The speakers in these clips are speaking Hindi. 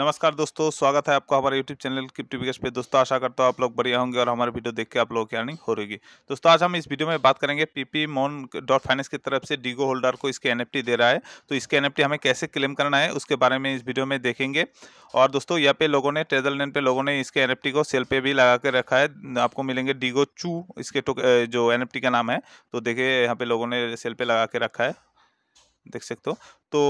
नमस्कार दोस्तों स्वागत है आपका हमारे यूट्यूब चैनल क्रिप्टी विकेश पे दोस्तों आशा करता हूँ आप लोग बढ़िया होंगे और हमारे वीडियो देख के आप लोगों की अर्निंग हो रही दोस्तों आज हम इस वीडियो में बात करेंगे पीपी मोन डॉट फाइनेंस की तरफ से डीगो होल्डर को इसके एन दे रहा है तो इसके एन हमें कैसे क्लेम करना है उसके बारे में इस वीडियो में देखेंगे और दोस्तों यहाँ पे लोगों ने ट्रेजल लैंड पे लोगों ने इसके एन को सेल पे भी लगा के रखा है आपको मिलेंगे डीगो चू इसके जो एन का नाम है तो देखिए यहाँ पे लोगों ने सेल पे लगा के रखा है देख सकते हो तो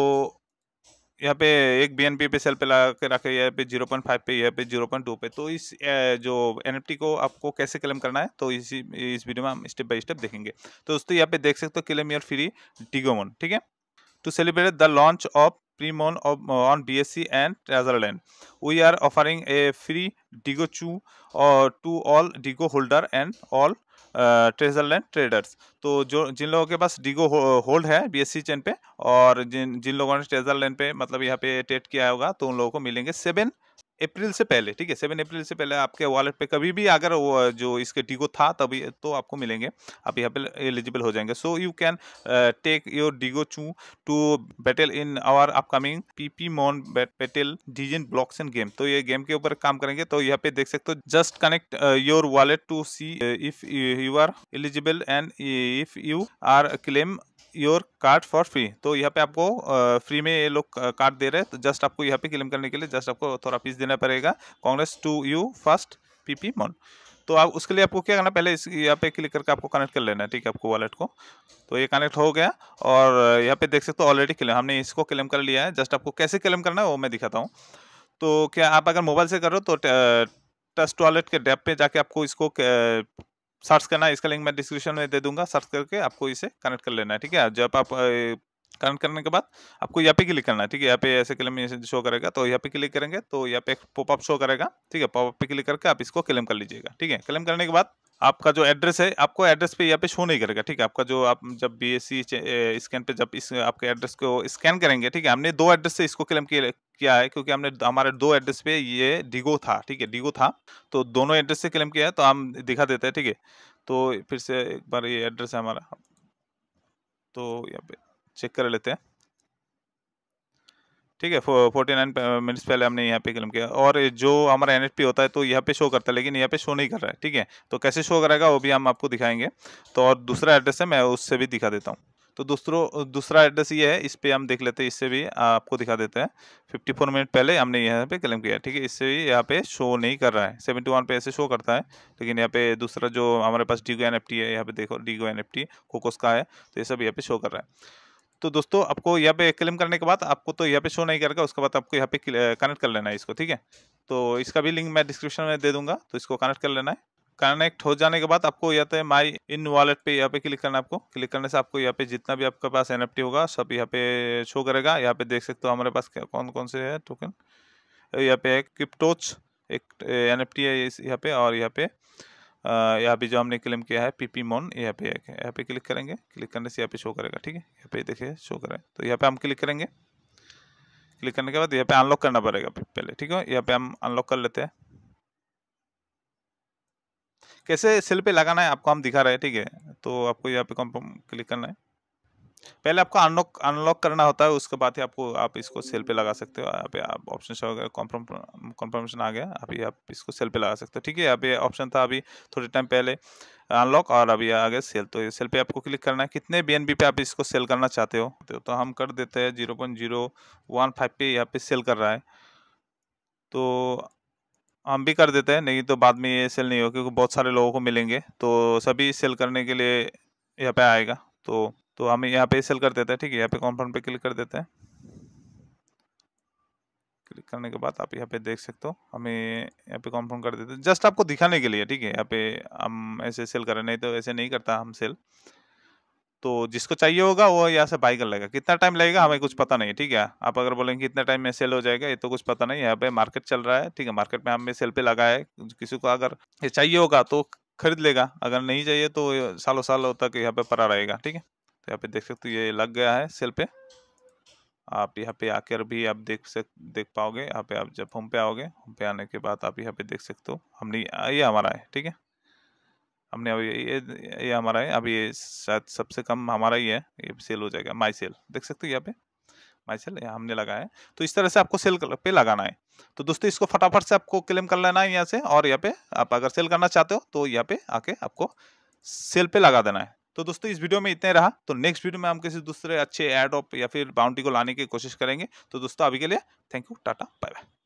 यहाँ पे एक बी पे सेल पे ला के रखे यहाँ पे जीरो पॉइंट फाइव पे यहाँ पे जीरो पॉइंट टू पे तो इस जो एन को आपको कैसे क्लेम करना है तो इसी इस वीडियो में हम स्टेप बाय स्टेप देखेंगे तो दोस्तों यहाँ पे देख सकते हो क्लेम योर फ्री डिगोमोन ठीक है to celebrate the launch of Primon of, uh, on BSc and Switzerland. We are offering a free Digo Chu uh, to all Digo holder and all Treasureland uh, traders तो जो जिन लोगों के पास डिगो होल्ड है बीएससी चैन पे और जिन जिन लोगों ने ट्रेजरलैंड पे मतलब यहाँ पे ट्रेड किया होगा तो उन लोगों को मिलेंगे सेवन अप्रैल से पहले ठीक है सेवन अप्रैल से पहले आपके वॉलेट पे कभी भी अगर वो जो इसके डिगो था तभी तो आपको मिलेंगे आप यहाँ पे एलिजिबल हो जाएंगे so you can take your Digo चू to battle in our upcoming PP mon battle डिजिन ब्लॉक्स एंड गेम तो ये गेम के ऊपर काम करेंगे तो यहाँ पे देख सकते हो just connect your wallet to see if you are eligible and if you are claim your card for free तो यहाँ पे आपको फ्री में ये लोग कार्ड दे रहे हैं तो जस्ट आपको यहाँ पे क्लेम करने के लिए जस्ट आपको थोड़ा फीस देना पड़ेगा congrats to you first PP mon तो आप उसके लिए आपको क्या करना पहले इस यहाँ पे क्लिक करके आपको कनेक्ट कर लेना है ठीक है आपको वॉलेट को तो ये कनेक्ट हो गया और यहाँ पे देख सकते हो ऑलरेडी क्लेम हमने इसको क्लेम कर लिया है जस्ट आपको कैसे क्लेम करना है वो मैं दिखाता हूँ तो क्या आप अगर मोबाइल से करो तो टस्ट वॉलेट के डैप पे जाके आपको इसको सर्च करना है इसका लिंक मैं डिस्क्रिप्शन में दे दूंगा सर्च करके आपको इसे कनेक्ट कर लेना है ठीक है जब आप कनेक्ट करने के बाद आपको यहाँ पे क्लिक करना है ठीक है यहाँ पे ऐसे क्लेम शो करेगा तो यहाँ पे क्लिक करेंगे तो यहाँ पे पॉपअप शो करेगा ठीक है पॉपअप पे क्लिक करके आप इसको क्लेम कर लीजिएगा ठीक है क्लेम करने के बाद आपका जो एड्रेस है आपको एड्रेस पे यहाँ पे शो नहीं करेगा ठीक है आपका जो आप जब बी एस सी स्कैन पे जब इस आपके एड्रेस को स्कैन करेंगे ठीक है हमने दो एड्रेस से इसको क्लेम किया है क्योंकि हमने हमारे दो एड्रेस पे ये डिगो था ठीक है डिगो था तो दोनों एड्रेस से क्लेम किया है तो हम दिखा देते हैं ठीक है तो फिर से एक बार ये एड्रेस है हमारा तो यहाँ पे चेक कर लेते हैं ठीक है फोर्टी नाइन मिनट्स पहले हमने यहाँ पे क्लेम किया और जो हमारा एन होता है तो यहाँ पे शो करता है लेकिन यहाँ पे शो नहीं कर रहा है ठीक है तो कैसे शो करेगा वो भी हम आपको दिखाएंगे तो और दूसरा एड्रेस है मैं उससे भी दिखा देता हूँ तो दूसरों दूसरा एड्रेस ये है इस पर हम देख लेते हैं इससे भी आपको दिखा देते हैं फिफ्टी फोर मिनट पहले हमने यहाँ पे क्लेम किया ठीक है इससे भी यहाँ पे शो नहीं कर रहा है सेवेंटी वन पे ऐसे शो करता है लेकिन यहाँ पे दूसरा जो हमारे पास डी गो एन है यहाँ पे देखो Diego N F Cocos का है तो ये सब यहाँ पे शो कर रहा है तो दोस्तों आपको यहाँ पे क्लेम करने के बाद आपको तो यहाँ पे शो नहीं करेगा उसके बाद आपको यहाँ पे कनेक्ट कर लेना है इसको ठीक है तो इसका भी लिंक मैं डिस्क्रिप्शन में दे दूंगा तो इसको कनेक्ट कर लेना है कनेक्ट हो जाने के बाद आपको या तो माई इन वॉलेट पे यहाँ पे क्लिक करना है आपको क्लिक करने से आपको यहाँ पे जितना भी आपके पास एन होगा सब यहाँ पे शो करेगा यहाँ पे देख सकते हो हमारे पास कौन कौन से है टोकन यहाँ पे है क्रिप्टोच एक एन है इस यहाँ पे और यहाँ पे यहाँ पे जो हमने क्लेम किया है पीपी मोन यहाँ पे है यहाँ पे क्लिक करेंगे क्लिक करने से यहाँ पे शो करेगा ठीक है यहाँ पे देखिए शो करें तो यहाँ पे हम क्लिक करेंगे क्लिक करने के बाद यहाँ पे अनलॉक करना पड़ेगा पहले ठीक है यहाँ पे हम अनलॉक कर लेते हैं कैसे सेल पे लगाना है आपको हम दिखा रहे हैं ठीक है तो आपको यहाँ पे कॉन्फर्म क्लिक करना है पहले आपको अनलॉक अनलॉक करना होता है उसके बाद ही आपको आप इसको सेल पे लगा सकते हो यहाँ पे आप ऑप्शन शो कॉन्फर्मेशन आ गया अभी आप इसको सेल पे लगा सकते हो ठीक है अभी ऑप्शन था अभी थोड़े टाइम पहले अनलॉक और अभी आ गया सेल तो सेल पे आपको क्लिक करना है कितने बी पे आप इसको सेल करना चाहते हो तो हम कर देते हैं zero point zero one five पे यहाँ पे सेल कर रहा है तो हम भी कर देते हैं नहीं तो बाद में ये सेल नहीं हो क्योंकि बहुत सारे लोगों को मिलेंगे तो सभी सेल करने के लिए यहाँ पे आएगा तो तो हम यहाँ पे सेल कर देते हैं ठीक है यहाँ पे कॉन्फर्म पे क्लिक कर देते हैं क्लिक करने के बाद आप यहाँ पे देख सकते हो हमें यहाँ पे कॉन्फर्म कर देते हैं जस्ट आपको दिखाने के लिए ठीक है यहाँ पे हम ऐसे सेल कर नहीं तो ऐसे नहीं करता हम सेल तो जिसको चाहिए होगा वो यहाँ से बाई कर लेगा कितना टाइम लगेगा हमें कुछ पता नहीं ठीक है आप अगर बोलेंगे कितना टाइम में सेल हो जाएगा ये तो कुछ पता नहीं यहाँ पे मार्केट चल रहा है ठीक है मार्केट में हमें सेल पे लगा है किसी को अगर ये चाहिए होगा तो खरीद लेगा अगर नहीं चाहिए तो सालों सालों तक यहाँ पे पड़ा रहेगा ठीक है तो यहाँ पे देख सकते हो ये लग गया है सेल पे आप यहाँ पे आकर भी आप देख सक देख पाओगे यहाँ पे आप जब होम पे आओगे होम पे आने के बाद आप यहाँ पे देख सकते हो हमने ये हमारा है ठीक है हमने अभी ये ये हमारा है अभी ये शायद सबसे कम हमारा ही है ये सेल हो जाएगा माई सेल देख सकते हो यहाँ पे माई सेल यहाँ हमने लगाया है तो इस तरह से आपको सेल पे लगाना है तो दोस्तों इसको फटाफट से आपको क्लेम कर लेना है यहाँ से और यहाँ पे आप अगर सेल करना चाहते हो तो यहाँ पे आके आपको सेल पे लगा देना है तो दोस्तों इस वीडियो में इतने रहा तो नेक्स्ट वीडियो में हम किसी दूसरे अच्छे एड ऑप या फिर बाउंड्री को लाने की कोशिश करेंगे तो दोस्तों अभी के लिए thank you tata bye bye